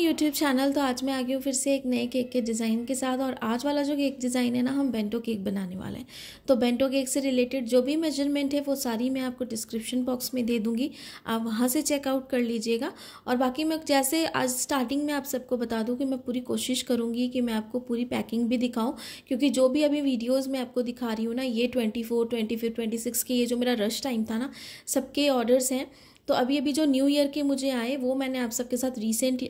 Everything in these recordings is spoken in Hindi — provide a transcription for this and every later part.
यूट्यूब चैनल तो आज मैं आ गई हूँ फिर से एक नए केक के डिज़ाइन के साथ और आज वाला जो केक डिज़ाइन है ना हम बेंटो केक बनाने वाले हैं तो बेंटो केक से रिलेटेड जो भी मेजरमेंट है वो सारी मैं आपको डिस्क्रिप्शन बॉक्स में दे दूँगी आप वहाँ से चेकआउट कर लीजिएगा और बाकी मैं जैसे आज स्टार्टिंग में आप सबको बता दूँ कि मैं पूरी कोशिश करूँगी कि मैं आपको पूरी पैकिंग भी दिखाऊँ क्योंकि जो भी अभी वीडियोज़ मैं आपको दिखा रही हूँ ना ये ट्वेंटी फोर ट्वेंटी फिर ट्वेंटी सिक्स के ये जो मेरा रश टाइम था ना सबके ऑर्डर्स हैं तो अभी अभी जो न्यू ईयर के मुझे आए वो मैंने आप सबके साथ रिसेंट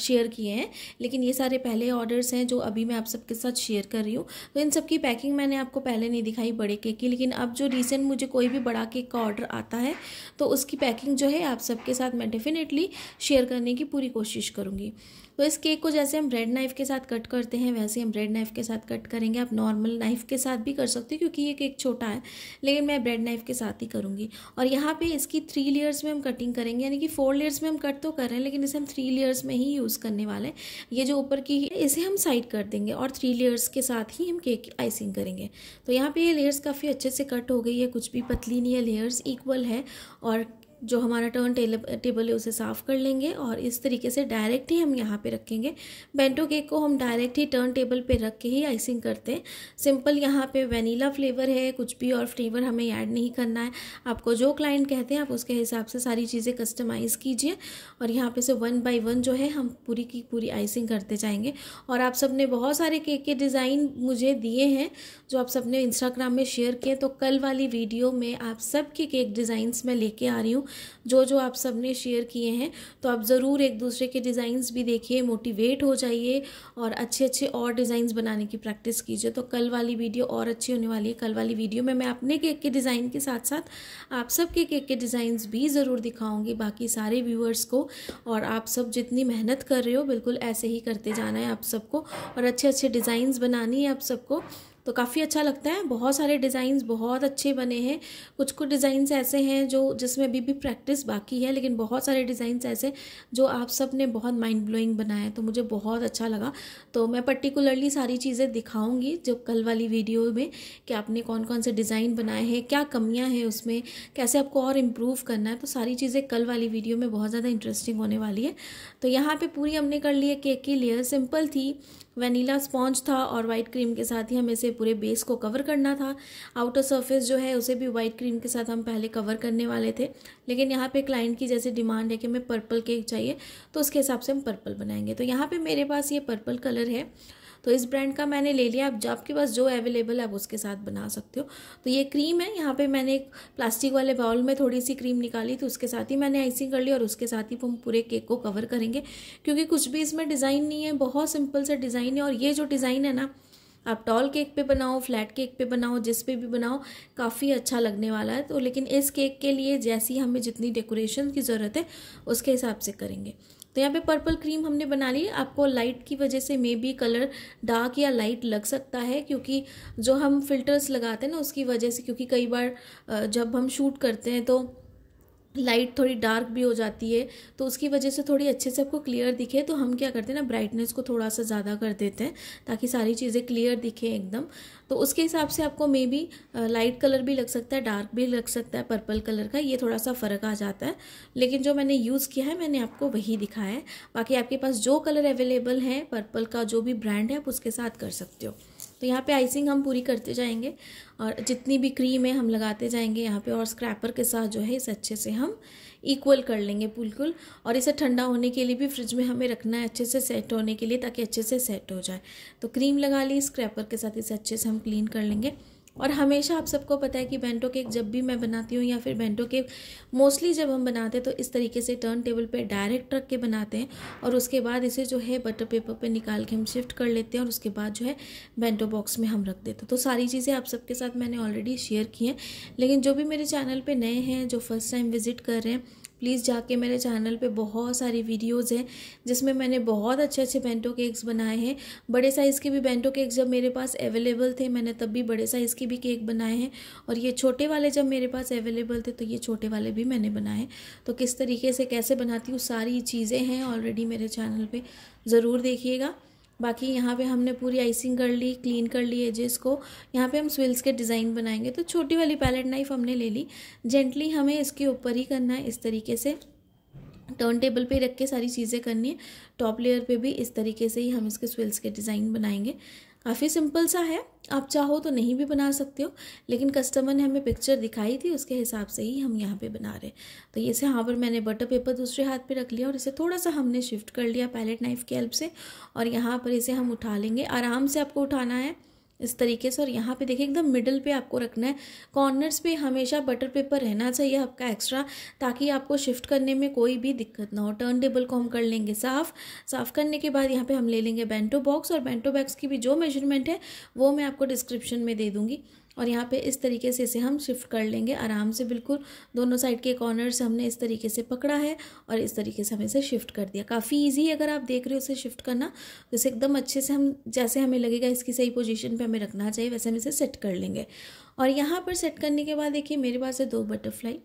शेयर किए हैं लेकिन ये सारे पहले ऑर्डर्स हैं जो अभी मैं आप सबके साथ शेयर कर रही हूँ तो इन सब की पैकिंग मैंने आपको पहले नहीं दिखाई बड़े केक की लेकिन अब जो रिसेंट मुझे कोई भी बड़ा केक का ऑर्डर आता है तो उसकी पैकिंग जो है आप सबके साथ मैं डेफिनेटली शेयर करने की पूरी कोशिश करूँगी तो इस केक को जैसे हम ब्रेड नाइफ के साथ कट करते हैं वैसे हम ब्रेड नाइफ के साथ कट करेंगे आप नॉर्मल नाइफ के साथ भी कर सकते हो क्योंकि ये केक छोटा है लेकिन मैं ब्रेड नाइफ के साथ ही करूँगी और यहाँ पर इसकी थ्री लेयर्स में हम कटिंग करेंगे यानी कि फोर लेयर्स में हम कट तो कर रहे हैं लेकिन इसे हम थ्री लेयर्स में ही यूज़ करने वाले हैं ये जो ऊपर की है इसे हम साइड कर देंगे और थ्री लेयर्स के साथ ही हम केक आइसिंग करेंगे तो यहाँ पर ये लेयर्स काफ़ी अच्छे से कट हो गई है कुछ भी पतली नहीं है लेयर्स इक्वल है और जो हमारा टर्न टेबल है उसे साफ़ कर लेंगे और इस तरीके से डायरेक्ट ही हम यहाँ पे रखेंगे बेंटो केक को हम डायरेक्ट ही टर्न टेबल पे रख के ही आइसिंग करते हैं सिंपल यहाँ पे वनीला फ्लेवर है कुछ भी और फ्लेवर हमें ऐड नहीं करना है आपको जो क्लाइंट कहते हैं आप उसके हिसाब से सारी चीज़ें कस्टमाइज़ कीजिए और यहाँ पर से वन बाई वन जो है हम पूरी की पूरी आइसिंग करते जाएंगे और आप सब ने बहुत सारे केक के डिज़ाइन मुझे दिए हैं जो आप सब ने इंस्टाग्राम में शेयर किए तो कल वाली वीडियो में आप सब के केक डिज़ाइंस मैं लेके आ रही हूँ जो जो आप सब ने शेयर किए हैं तो आप ज़रूर एक दूसरे के डिज़ाइंस भी देखिए मोटिवेट हो जाइए और अच्छे अच्छे और डिज़ाइंस बनाने की प्रैक्टिस कीजिए तो कल वाली वीडियो और अच्छी होने वाली है कल वाली वीडियो में मैं अपने केक के डिज़ाइन के साथ साथ आप सब के केक के डिज़ाइंस भी ज़रूर दिखाऊँगी बाकी सारे व्यूअर्स को और आप सब जितनी मेहनत कर रहे हो बिल्कुल ऐसे ही करते जाना है आप सबको और अच्छे अच्छे डिज़ाइंस बनानी है आप सबको तो काफ़ी अच्छा लगता है बहुत सारे डिज़ाइंस बहुत अच्छे बने हैं कुछ कुछ डिज़ाइंस ऐसे हैं जो जिसमें अभी भी प्रैक्टिस बाकी है लेकिन बहुत सारे डिज़ाइंस ऐसे जो आप सब ने बहुत माइंड ब्लोइंग बनाया तो मुझे बहुत अच्छा लगा तो मैं पर्टिकुलरली सारी चीज़ें दिखाऊंगी जो कल वाली वीडियो में कि आपने कौन कौन से डिज़ाइन बनाए हैं क्या कमियाँ हैं उसमें कैसे आपको और इम्प्रूव करना है तो सारी चीज़ें कल वाली वीडियो में बहुत ज़्यादा इंटरेस्टिंग होने वाली है तो यहाँ पर पूरी हमने कर ली है केक की लेयर सिंपल थी वनीला स्पॉन्ज था और वाइट क्रीम के साथ ही हमें इसे पूरे बेस को कवर करना था आउटर सरफेस जो है उसे भी वाइट क्रीम के साथ हम पहले कवर करने वाले थे लेकिन यहाँ पे क्लाइंट की जैसे डिमांड है कि हमें पर्पल केक चाहिए तो उसके हिसाब से हम पर्पल बनाएंगे तो यहाँ पर मेरे पास ये पर्पल कलर है तो इस ब्रांड का मैंने ले लिया आप आपके पास जो अवेलेबल है आप उसके साथ बना सकते हो तो ये क्रीम है यहाँ पर मैंने एक प्लास्टिक वाले बाउल में थोड़ी सी क्रीम निकाली तो उसके साथ ही मैंने आइसिंग कर ली और उसके साथ ही हम पूरे केक को कवर करेंगे क्योंकि कुछ भी इसमें डिज़ाइन नहीं है बहुत सिंपल सा डिज़ाइन है और ये जो डिज़ाइन है ना आप टॉल केक पे बनाओ फ्लैट केक पे बनाओ जिस पे भी बनाओ काफ़ी अच्छा लगने वाला है तो लेकिन इस केक के लिए जैसी हमें जितनी डेकोरेशन की ज़रूरत है उसके हिसाब से करेंगे तो यहाँ पे पर्पल क्रीम हमने बना ली आपको लाइट की वजह से मे बी कलर डार्क या लाइट लग सकता है क्योंकि जो हम फिल्टर्स लगाते हैं ना उसकी वजह से क्योंकि कई बार जब हम शूट करते हैं तो लाइट थोड़ी डार्क भी हो जाती है तो उसकी वजह से थोड़ी अच्छे से आपको क्लियर दिखे तो हम क्या करते हैं ना ब्राइटनेस को थोड़ा सा ज़्यादा कर देते हैं ताकि सारी चीज़ें क्लियर दिखे एकदम तो उसके हिसाब से आपको मे बी लाइट कलर भी लग सकता है डार्क भी लग सकता है पर्पल कलर का ये थोड़ा सा फ़र्क आ जाता है लेकिन जो मैंने यूज़ किया है मैंने आपको वही दिखाया है बाकी आपके पास जो कलर अवेलेबल है पर्पल का जो भी ब्रांड है आप उसके साथ कर सकते हो तो यहाँ पे आइसिंग हम पूरी करते जाएंगे और जितनी भी क्रीम है हम लगाते जाएंगे यहाँ पे और स्क्रैपर के साथ जो है इसे अच्छे से हम इक्वल कर लेंगे बिल्कुल और इसे ठंडा होने के लिए भी फ्रिज में हमें रखना है अच्छे से सेट होने के लिए ताकि अच्छे से सेट हो जाए तो क्रीम लगा ली स्क्रैपर के साथ इसे अच्छे से हम क्लीन कर लेंगे और हमेशा आप सबको पता है कि बेंटो केक जब भी मैं बनाती हूँ या फिर बेंटो केक मोस्टली जब हम बनाते हैं तो इस तरीके से टर्न टेबल पे डायरेक्ट रख के बनाते हैं और उसके बाद इसे जो है बटर पेपर पे निकाल के हम शिफ्ट कर लेते हैं और उसके बाद जो है बेंटो बॉक्स में हम रख देते हैं तो सारी चीज़ें आप सबके साथ मैंने ऑलरेडी शेयर की हैं लेकिन जो भी मेरे चैनल पर नए हैं जो फर्स्ट टाइम विजिट कर रहे हैं प्लीज़ जाके मेरे चैनल पे बहुत सारी वीडियोस हैं जिसमें मैंने बहुत अच्छे अच्छे बेंटो केक्स बनाए हैं बड़े साइज़ के भी बेंटो केक्स जब मेरे पास अवेलेबल थे मैंने तब भी बड़े साइज़ के भी केक बनाए हैं और ये छोटे वाले जब मेरे पास अवेलेबल थे तो ये छोटे वाले भी मैंने बनाए हैं तो किस तरीके से कैसे बनाती हूँ सारी चीज़ें हैं ऑलरेडी मेरे चैनल पर ज़रूर देखिएगा बाकी यहाँ पे हमने पूरी आइसिंग कर ली क्लीन कर ली एजेस को यहाँ पे हम स्विल्स के डिज़ाइन बनाएंगे तो छोटी वाली पैलेट नाइफ हमने ले ली जेंटली हमें इसके ऊपर ही करना है इस तरीके से टर्न टेबल पर रख के सारी चीज़ें करनी है टॉप लेयर पे भी इस तरीके से ही हम इसके स्विल्स के डिज़ाइन बनाएंगे काफ़ी सिंपल सा है आप चाहो तो नहीं भी बना सकते हो लेकिन कस्टमर ने हमें पिक्चर दिखाई थी उसके हिसाब से ही हम यहाँ पे बना रहे तो इसे यहाँ पर मैंने बटर पेपर दूसरे हाथ पे रख लिया और इसे थोड़ा सा हमने शिफ्ट कर लिया पैलेट नाइफ़ की हेल्प से और यहाँ पर इसे हम उठा लेंगे आराम से आपको उठाना है इस तरीके से और यहाँ पे देखिए एकदम मिडल पे आपको रखना है कॉर्नर्स पे हमेशा बटर पेपर रहना चाहिए आपका एक्स्ट्रा ताकि आपको शिफ्ट करने में कोई भी दिक्कत ना हो टर्न टेबल को हम कर लेंगे साफ़ साफ़ करने के बाद यहाँ पे हम ले लेंगे बेंटो बॉक्स और बेंटो बॉक्स की भी जो मेजरमेंट है वो मैं आपको डिस्क्रिप्शन में दे दूँगी और यहाँ पे इस तरीके से इसे हम शिफ्ट कर लेंगे आराम से बिल्कुल दोनों साइड के कॉर्नर से हमने इस तरीके से पकड़ा है और इस तरीके से हमें इसे शिफ्ट कर दिया काफ़ी ईजी है अगर आप देख रहे हो उसे शिफ्ट करना तो इसे एकदम अच्छे से हम जैसे हमें लगेगा इसकी सही पोजिशन पर हमें रखना चाहिए वैसे हम इसे सेट कर लेंगे और यहाँ पर सेट करने के बाद देखिए मेरे पास है दो बटरफ्लाई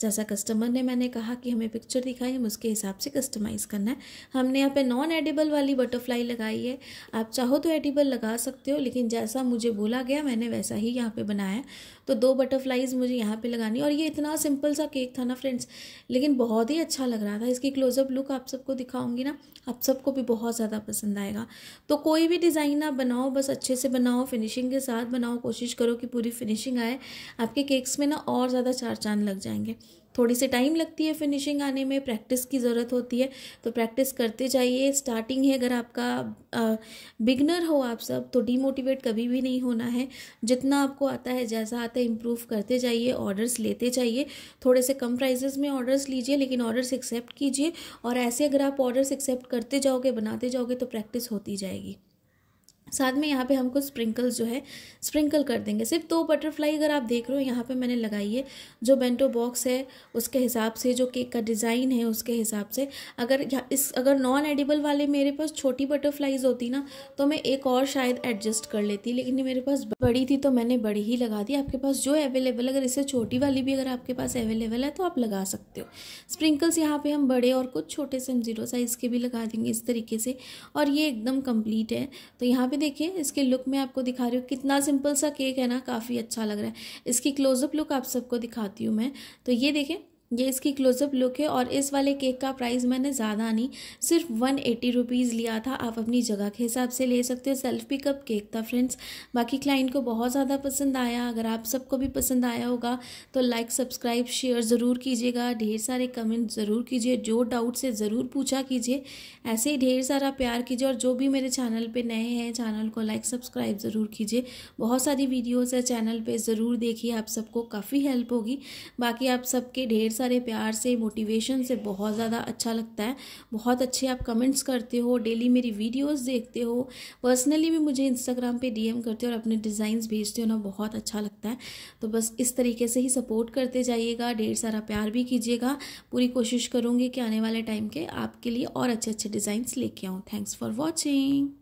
जैसा कस्टमर ने मैंने कहा कि हमें पिक्चर दिखाई हम उसके हिसाब से कस्टमाइज़ करना है हमने यहाँ पे नॉन एडिबल वाली बटरफ्लाई लगाई है आप चाहो तो एडिबल लगा सकते हो लेकिन जैसा मुझे बोला गया मैंने वैसा ही यहाँ पे बनाया तो दो बटरफ्लाइज़ मुझे यहाँ पे लगानी और ये इतना सिंपल सा केक था ना फ्रेंड्स लेकिन बहुत ही अच्छा लग रहा था इसकी क्लोजअप लुक आप सबको दिखाऊँगी ना आप सबको भी बहुत ज़्यादा पसंद आएगा तो कोई भी डिज़ाइन आप बनाओ बस अच्छे से बनाओ फिनिशिंग के साथ बनाओ कोशिश करो कि पूरी फिनिशिंग आए आपके केक्स में ना और ज़्यादा चार चांद लग जाएंगे थोड़ी सी टाइम लगती है फिनिशिंग आने में प्रैक्टिस की ज़रूरत होती है तो प्रैक्टिस करते जाइए स्टार्टिंग है अगर आपका बिगनर हो आप सब तो डीमोटिवेट कभी भी नहीं होना है जितना आपको आता है जैसा आता है इम्प्रूव करते जाइए ऑर्डर्स लेते जाइए थोड़े से कम प्राइजेस में ऑर्डर्स लीजिए लेकिन ऑर्डर्स एक्सेप्ट कीजिए और ऐसे अगर आप ऑर्डर्स एक्सेप्ट करते जाओगे बनाते जाओगे तो प्रैक्टिस होती जाएगी साथ में यहाँ पे कुछ स्प्रिंकल्स जो है स्प्रिंकल कर देंगे सिर्फ दो तो बटरफ्लाई अगर आप देख रहे हो यहाँ पे मैंने लगाई है जो बेंटो बॉक्स है उसके हिसाब से जो केक का डिज़ाइन है उसके हिसाब से अगर इस अगर नॉन एडिबल वाले मेरे पास छोटी बटरफ्लाइज होती ना तो मैं एक और शायद एडजस्ट कर लेती लेकिन मेरे पास बड़ी थी तो मैंने बड़ी ही लगा दी आपके पास जो अवेलेबल अगर इससे छोटी वाली भी अगर आपके पास अवेलेबल है तो आप लगा सकते हो स्प्रिंकल्स यहाँ पर हम बड़े और कुछ छोटे से हम जीरो साइज़ के भी लगा देंगे इस तरीके से और ये एकदम कम्प्लीट है तो यहाँ पर देखिए इसके लुक में आपको दिखा रही हूँ कितना सिंपल सा केक है ना काफ़ी अच्छा लग रहा है इसकी क्लोजअप लुक आप सबको दिखाती हूँ मैं तो ये देखें ये इसकी क्लोजअप लुक है और इस वाले केक का प्राइस मैंने ज़्यादा नहीं सिर्फ वन एटी रुपीज़ लिया था आप अपनी जगह के हिसाब से ले सकते हो सेल्फ पिकअप केक था फ्रेंड्स बाकी क्लाइंट को बहुत ज़्यादा पसंद आया अगर आप सबको भी पसंद आया होगा तो लाइक सब्सक्राइब शेयर ज़रूर कीजिएगा ढेर सारे कमेंट ज़रूर कीजिए जो डाउट से ज़रूर पूछा कीजिए ऐसे ही ढेर सारा प्यार कीजिए और जो भी मेरे चैनल पर नए हैं चैनल को लाइक सब्सक्राइब ज़रूर कीजिए बहुत सारी वीडियोज़ है चैनल पर ज़रूर देखिए आप सबको काफ़ी हेल्प होगी बाकी आप सबके ढेर सारे प्यार से मोटिवेशन से बहुत ज़्यादा अच्छा लगता है बहुत अच्छे आप कमेंट्स करते हो डेली मेरी वीडियोस देखते हो पर्सनली भी मुझे इंस्टाग्राम पे डीएम करते हो और अपने डिज़ाइंस भेजते हो ना बहुत अच्छा लगता है तो बस इस तरीके से ही सपोर्ट करते जाइएगा ढेर सारा प्यार भी कीजिएगा पूरी कोशिश करूँगी कि आने वाले टाइम के आपके लिए और अच्छे अच्छे डिज़ाइंस लेके आऊँ थैंक्स फॉर वॉचिंग